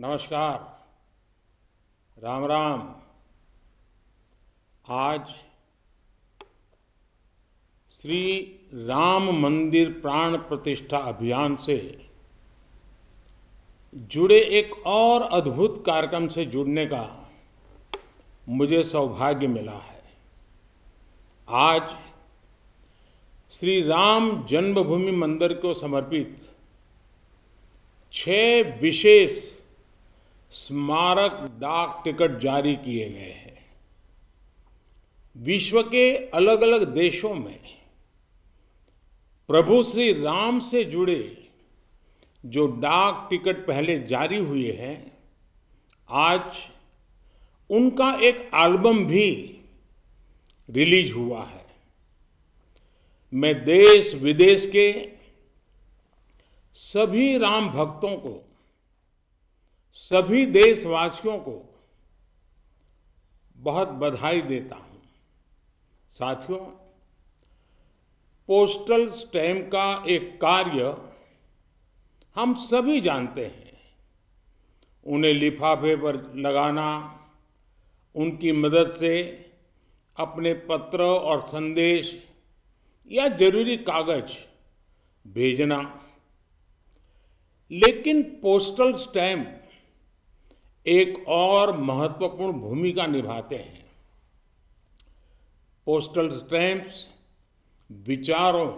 नमस्कार राम राम आज श्री राम मंदिर प्राण प्रतिष्ठा अभियान से जुड़े एक और अद्भुत कार्यक्रम से जुड़ने का मुझे सौभाग्य मिला है आज श्री राम जन्मभूमि मंदिर को समर्पित छह विशेष स्मारक डाक टिकट जारी किए गए हैं विश्व के अलग अलग देशों में प्रभु श्री राम से जुड़े जो डाक टिकट पहले जारी हुए हैं आज उनका एक एल्बम भी रिलीज हुआ है मैं देश विदेश के सभी राम भक्तों को सभी देशवासियों को बहुत बधाई देता हूं साथियों पोस्टल स्टैम्प का एक कार्य हम सभी जानते हैं उन्हें लिफाफे पर लगाना उनकी मदद से अपने पत्र और संदेश या जरूरी कागज भेजना लेकिन पोस्टल स्टैम्प एक और महत्वपूर्ण भूमिका निभाते हैं पोस्टल स्टैंप्स विचारों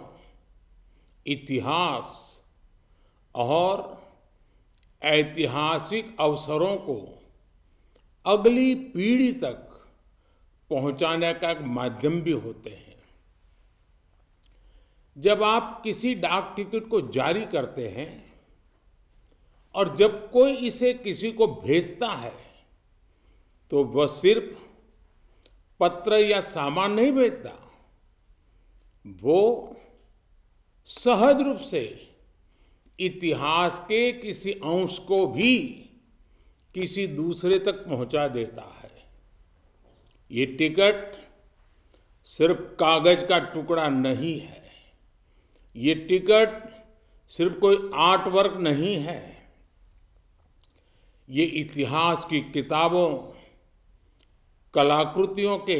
इतिहास और ऐतिहासिक अवसरों को अगली पीढ़ी तक पहुंचाने का एक माध्यम भी होते हैं जब आप किसी डाक टिकट को जारी करते हैं और जब कोई इसे किसी को भेजता है तो वह सिर्फ पत्र या सामान नहीं भेजता वो सहज रूप से इतिहास के किसी अंश को भी किसी दूसरे तक पहुंचा देता है ये टिकट सिर्फ कागज का टुकड़ा नहीं है ये टिकट सिर्फ कोई आर्ट वर्क नहीं है ये इतिहास की किताबों कलाकृतियों के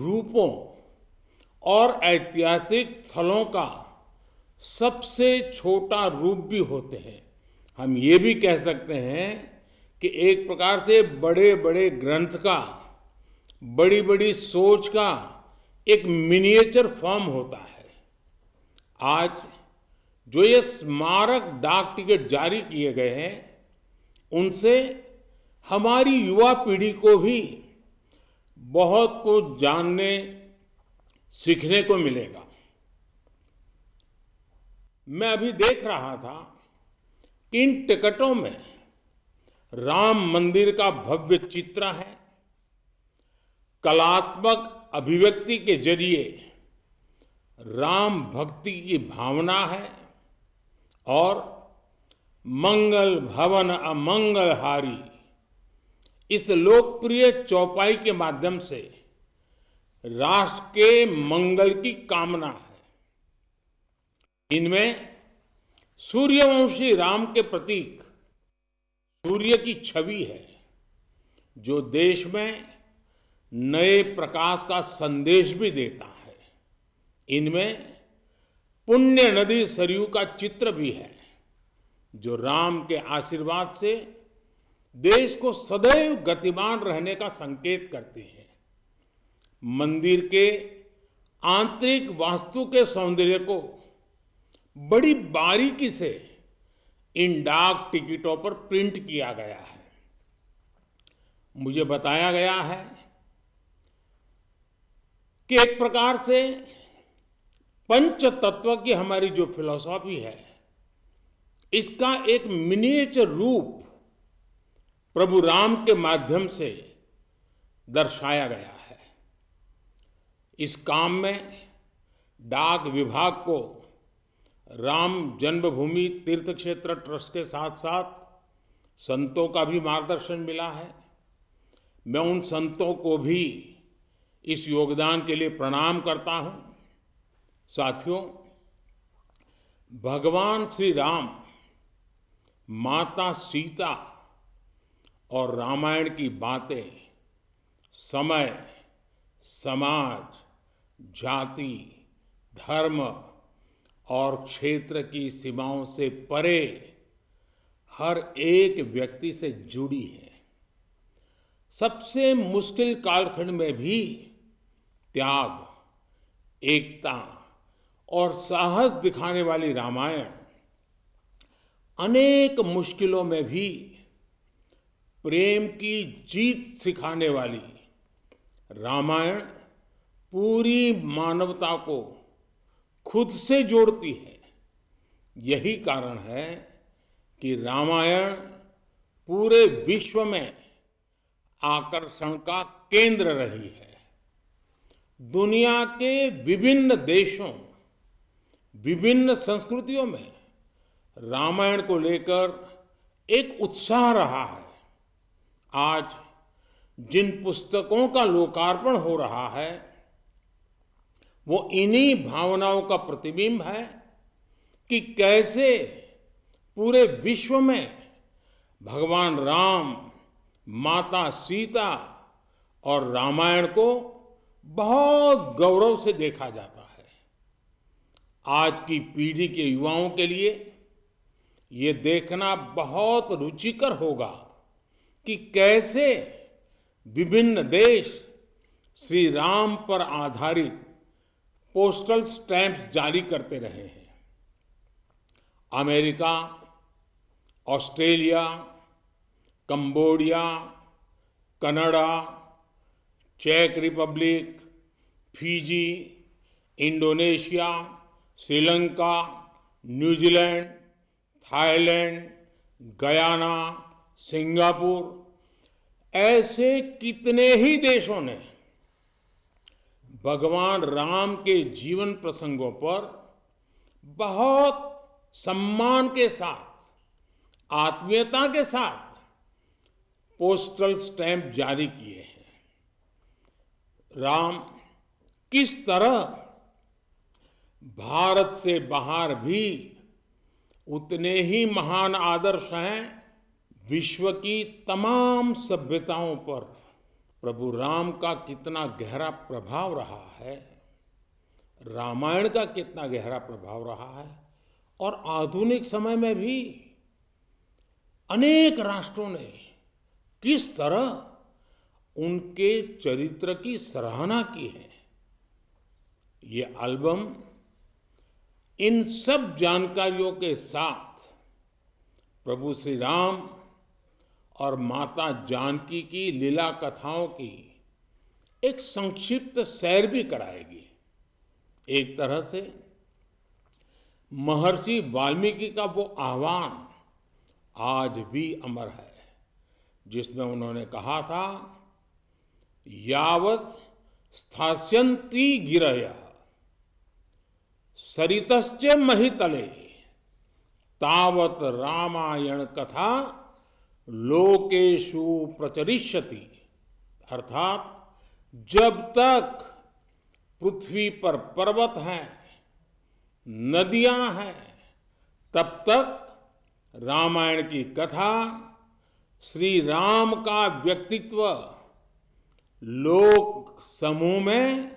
रूपों और ऐतिहासिक स्थलों का सबसे छोटा रूप भी होते हैं हम ये भी कह सकते हैं कि एक प्रकार से बड़े बड़े ग्रंथ का बड़ी बड़ी सोच का एक मिनिएचर फॉर्म होता है आज जो ये स्मारक डाक टिकट जारी किए गए हैं उनसे हमारी युवा पीढ़ी को भी बहुत कुछ जानने सीखने को मिलेगा मैं अभी देख रहा था कि इन टिकटों में राम मंदिर का भव्य चित्र है कलात्मक अभिव्यक्ति के जरिए राम भक्ति की भावना है और मंगल भवन अमंगलहारी इस लोकप्रिय चौपाई के माध्यम से राष्ट्र के मंगल की कामना है इनमें सूर्यवंशी राम के प्रतीक सूर्य की छवि है जो देश में नए प्रकाश का संदेश भी देता है इनमें पुण्य नदी सरयू का चित्र भी है जो राम के आशीर्वाद से देश को सदैव गतिमान रहने का संकेत करते हैं मंदिर के आंतरिक वास्तु के सौंदर्य को बड़ी बारीकी से इन डाक टिकटों पर प्रिंट किया गया है मुझे बताया गया है कि एक प्रकार से पंच तत्व की हमारी जो फिलॉसॉफी है इसका एक मिनिएचर रूप प्रभु राम के माध्यम से दर्शाया गया है इस काम में डाक विभाग को राम जन्मभूमि तीर्थ क्षेत्र ट्रस्ट के साथ साथ संतों का भी मार्गदर्शन मिला है मैं उन संतों को भी इस योगदान के लिए प्रणाम करता हूं साथियों भगवान श्री राम माता सीता और रामायण की बातें समय समाज जाति धर्म और क्षेत्र की सीमाओं से परे हर एक व्यक्ति से जुड़ी है सबसे मुश्किल कालखंड में भी त्याग एकता और साहस दिखाने वाली रामायण अनेक मुश्किलों में भी प्रेम की जीत सिखाने वाली रामायण पूरी मानवता को खुद से जोड़ती है यही कारण है कि रामायण पूरे विश्व में आकर्षण का केंद्र रही है दुनिया के विभिन्न देशों विभिन्न संस्कृतियों में रामायण को लेकर एक उत्साह रहा है आज जिन पुस्तकों का लोकार्पण हो रहा है वो इन्हीं भावनाओं का प्रतिबिंब है कि कैसे पूरे विश्व में भगवान राम माता सीता और रामायण को बहुत गौरव से देखा जाता है आज की पीढ़ी के युवाओं के लिए ये देखना बहुत रुचिकर होगा कि कैसे विभिन्न देश श्री राम पर आधारित पोस्टल स्टैंप जारी करते रहे हैं अमेरिका ऑस्ट्रेलिया कंबोडिया कनाडा चेक Republic Fiji Indonesia Sri Lanka New Zealand Thailand Guyana Singapore ऐसे कितने ही देशों ने भगवान राम के जीवन प्रसंगों पर बहुत सम्मान के साथ आत्मीयता के साथ पोस्टल स्टैंप जारी किए हैं राम किस तरह भारत से बाहर भी उतने ही महान आदर्श हैं विश्व की तमाम सभ्यताओं पर प्रभु राम का कितना गहरा प्रभाव रहा है रामायण का कितना गहरा प्रभाव रहा है और आधुनिक समय में भी अनेक राष्ट्रों ने किस तरह उनके चरित्र की सराहना की है ये एल्बम इन सब जानकारियों के साथ प्रभु श्री राम और माता जानकी की लीला कथाओं की एक संक्षिप्त सैर भी कराएगी एक तरह से महर्षि वाल्मीकि का वो आह्वान आज भी अमर है जिसमें उन्होंने कहा था यावत स्थास्यंती गिरया सरितश्च महितले तावत रामायण कथा लोकेशु प्रचरिष्यति अर्थात जब तक पृथ्वी पर पर्वत हैं नदियां हैं तब तक रामायण की कथा श्री राम का व्यक्तित्व लोक समूह में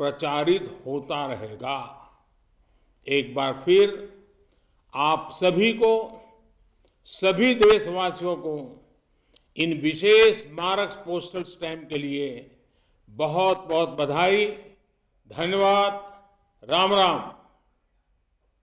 प्रचारित होता रहेगा एक बार फिर आप सभी को सभी देशवासियों को इन विशेष मारक पोस्टल स्टैम्प के लिए बहुत बहुत बधाई धन्यवाद राम राम